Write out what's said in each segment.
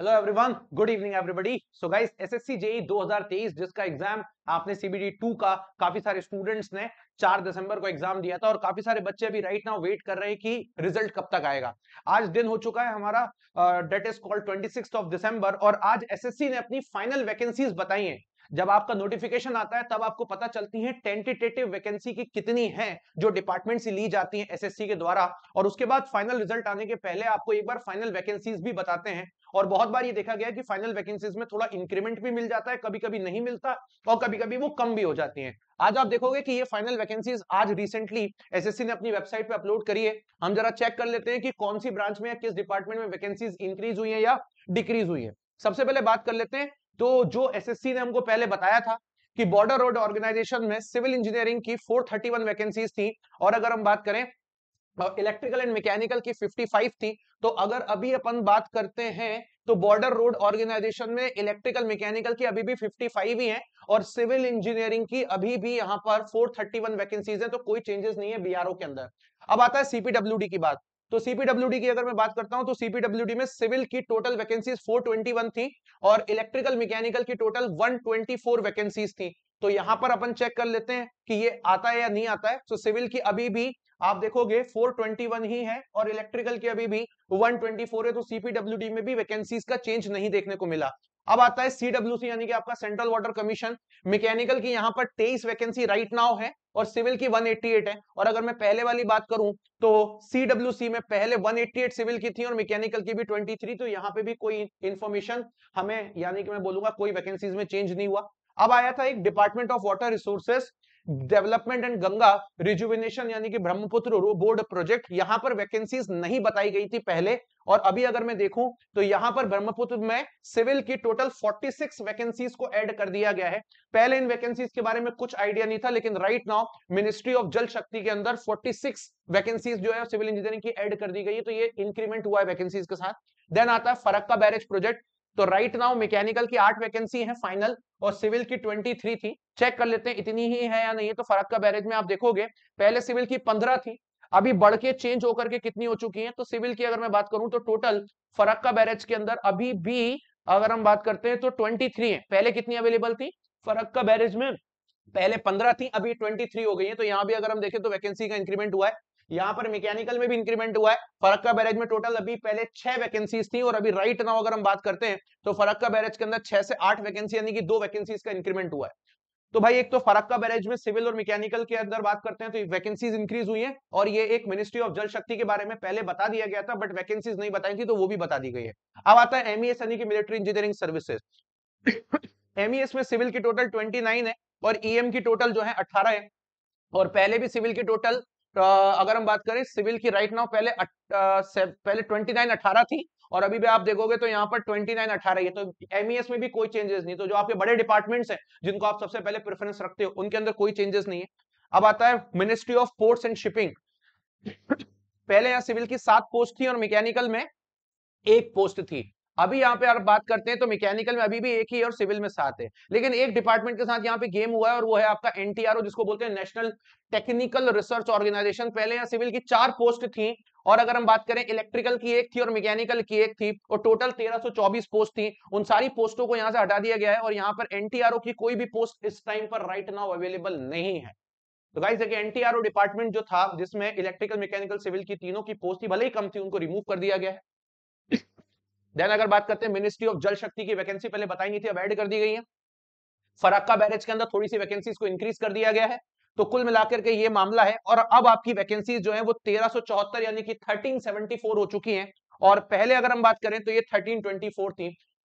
hello everyone good evening everybody so guys SSC JE 2023 जिसका exam आपने CBD to का काफी सारे स्टूडेंट्स ने 4 दिसंबर को एग्जाम दिया था और काफी सारे बच्चे अभी राइट नाउ वेट कर रहे हैं कि रिजल्ट कब तक आएगा आज दिन हो चुका है हमारा date is called twenty of December और आज एस ने अपनी फाइनल वैकेंसीज बताई है जब आपका नोटिफिकेशन आता है तब आपको पता चलती है टेंटेटिव वैकेंसी की कितनी है जो डिपार्टमेंट से ली जाती है एसएससी के द्वारा और उसके बाद फाइनल रिजल्ट आने के पहले आपको एक बार फाइनल वैकेंसीज भी बताते हैं और बहुत बार ये देखा गया कि फाइनल वैकेंसीज में थोड़ा इंक्रीमेंट भी मिल जाता है कभी कभी नहीं मिलता और कभी कभी वो कम भी हो जाती हैं आज आप देखोगे कि ये फाइनल वैकेंसीज आज रिसेंटली एसएससी ने अपनी वेबसाइट पे अपलोड करी है हम जरा चेक कर लेते हैं कि कौन सी ब्रांच में या किस डिपार्टमेंट में वैकेंसीज इंक्रीज हुई है या डिक्रीज हुई है सबसे पहले बात कर लेते हैं तो जो एस ने हमको पहले बताया था कि बॉर्डर रोड ऑर्गेनाइजेशन में सिविल इंजीनियरिंग की 431 वैकेंसीज थी और अगर हम बात करें इलेक्ट्रिकल एंड मैकेनिकल की 55 थी तो अगर अभी अपन बात करते हैं तो बॉर्डर रोड ऑर्गेनाइजेशन में इलेक्ट्रिकल मैकेनिकल की अभी भी 55 ही है और सिविल इंजीनियरिंग की अभी भी यहाँ पर 431 वैकेंसीज है तो कोई चेंजेस नहीं है बीआरओ के अंदर अब आता है सीपीडब्ल्यू की बात तो सीपीडब्ल्यूडी की अगर मैं बात करता हूं तो सीपीडब्ल्यूडी में सिविल की टोटल वैकेंसीज 421 थी और इलेक्ट्रिकल मैकेनिकल की टोटल 124 वैकेंसीज थी तो यहां पर अपन चेक कर लेते हैं कि ये आता है या नहीं आता है तो सिविल की अभी भी आप देखोगे 421 ही है और इलेक्ट्रिकल की अभी भी 124 है तो सीपीडब्ल्यूडी में भी वैकेंसीज का चेंज नहीं देखने को मिला अब आता है सीडब्ल्यूसी यानी कि आपका सेंट्रल वाटर कमीशन मैकेनिकल की यहाँ पर तेईस वैकेंसी राइट नाउ है और सिविल की 188 है और अगर मैं पहले वाली बात करूं तो सीडब्ल्यूसी में पहले 188 सिविल की थी और मैकेनिकल की भी 23 तो यहाँ पे भी कोई इन्फॉर्मेशन हमें यानी कि मैं बोलूंगा कोई वैकेंसीज में चेंज नहीं हुआ अब आया था एक department of water resources development and Ganga rejuvenation यानी कि ब्रह्मपुत्र बोर्ड प्रोजेक्ट यहां पर वैकेंसीज नहीं बताई गई थी पहले और अभी अगर मैं देखूं तो यहां पर ब्रह्मपुत्र में सिविल की टोटल 46 वैकेंसीज को ऐड कर दिया गया है पहले इन वैकेंसीज के बारे में कुछ आइडिया नहीं था लेकिन राइट नाउ मिनिस्ट्री ऑफ जल शक्ति के अंदर 46 वैकेंसीज जो है सिविल इंजीनियरिंग की ऐड कर दी गई है तो ये इंक्रीमेंट हुआ है वैकेंसीज के साथ देन आता है फरक्का बैरेज प्रोजेक्ट तो राइट नाउ मैकेनिकल की आठ वैकेंसी है फाइनल और सिविल की ट्वेंटी थ्री थी चेक कर लेते हैं इतनी ही है या नहीं है तो का बैरेज में आप देखोगे पहले सिविल की पंद्रह थी अभी बढ़ के चेंज होकर के कितनी हो चुकी है तो सिविल की अगर मैं बात करूं तो टोटल का बैरेज के अंदर अभी भी अगर हम बात करते हैं तो ट्वेंटी थ्री है पहले कितनी अवेलेबल थी का बैरेज में पहले पंद्रह थी अभी ट्वेंटी थ्री हो गई है तो यहाँ भी अगर हम देखें तो वैकेंसी का इंक्रीमेंट हुआ है यहाँ पर मैकेनिकल में भी इंक्रीमेंट हुआ है फरक्का बैरेज में टोटल अभी पहले छह वैकेंसीज थी और अभी राइट नाउ अगर हम बात करते हैं तो फरक्का बैरेज के अंदर छह से आठ वैकेंसी यानी कि दो वैकेंसीज का इंक्रीमेंट हुआ है तो भाई एक तो फरक्का बैरेज में सिविल और मैकेनिकल के अंदर बात करते हैं तो वैकेंसीज इंक्रीज हुई है और ये एक मिनिस्ट्री ऑफ जल शक्ति के बारे में पहले बता दिया गया था बट वैकेंसीज नहीं बताई थी तो वो भी बता दी गई है अब आता है एमईएस e यानी कि मिलिट्री इंजीनियरिंग सर्विसेज एमईएस में सिविल की टोटल नाइन है और ईएम e की टोटल जो है अठारह है और पहले भी सिविल की टोटल तो अगर हम बात करें सिविल की राइट नाउ पहले पहले ट्वेंटी नाइन अठारह थी और अभी भी आप देखोगे तो यहाँ पर ट्वेंटी नाइन अठारह है तो एमईएस e में भी कोई चेंजेस नहीं तो जो आपके बड़े डिपार्टमेंट्स हैं जिनको आप सबसे पहले प्रेफरेंस रखते हो उनके अंदर कोई चेंजेस नहीं है अब आता है ministry of ports and shipping पहले यहाँ सिविल की सात पोस्ट थी और मैकेनिकल में एक पोस्ट थी अभी यहाँ पे अगर बात करते हैं तो मैकेनिकल में अभी भी एक ही है और सिविल में सात है लेकिन एक डिपार्टमेंट के साथ यहाँ पे गेम हुआ है और वो है आपका एनटीआरओ जिसको बोलते हैं नेशनल टेक्निकल रिसर्च ऑर्गेनाइजेशन पहले यहाँ सिविल की चार पोस्ट थी और अगर हम बात करें इलेक्ट्रिकल की एक थी और मैकेनिकल की एक थी और टोटल 1324 पोस्ट थी उन सारी पोस्टों को यहाँ से हटा दिया गया है और यहाँ पर एनटीआरओ की कोई भी पोस्ट इस टाइम पर राइट नाउ अवेलेबल नहीं है तो गाइस देखिए एनटीआरओ डिपार्टमेंट जो था जिसमें इलेक्ट्रिकल मैकेनिकल सिविल की तीनों की पोस्ट थी भले ही कम थी उनको रिमूव कर दिया गया है देन अगर बात करते हैं मिनिस्ट्री ऑफ जल शक्ति की वैकेंसी पहले बताई नहीं थी अब एड कर दी गई है फराक्का बैरेज के अंदर थोड़ी सी वैकेंसी को इंक्रीज कर दिया गया है तो कुल मिलाकर के ये मामला है और अब आपकी वैकेंसी जो है वो तेरह यानी कि थर्टीन हो चुकी है और पहले अगर हम बात करें तो ये थर्टीन थी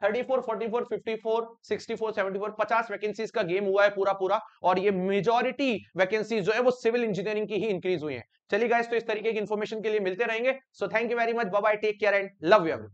34, 44, 54, 64, 74, 50 वैकेंसीज का गेम हुआ है पूरा पूरा और ये मेजोरिटी वैकेंसीज जो है वो सिविल इंजीनियरिंग की ही इंक्रीज हुई है चलिए गाइस तो इस तरीके की इन्फॉर्मेशन के लिए मिलते रहेंगे so thank you very much bye take care and love you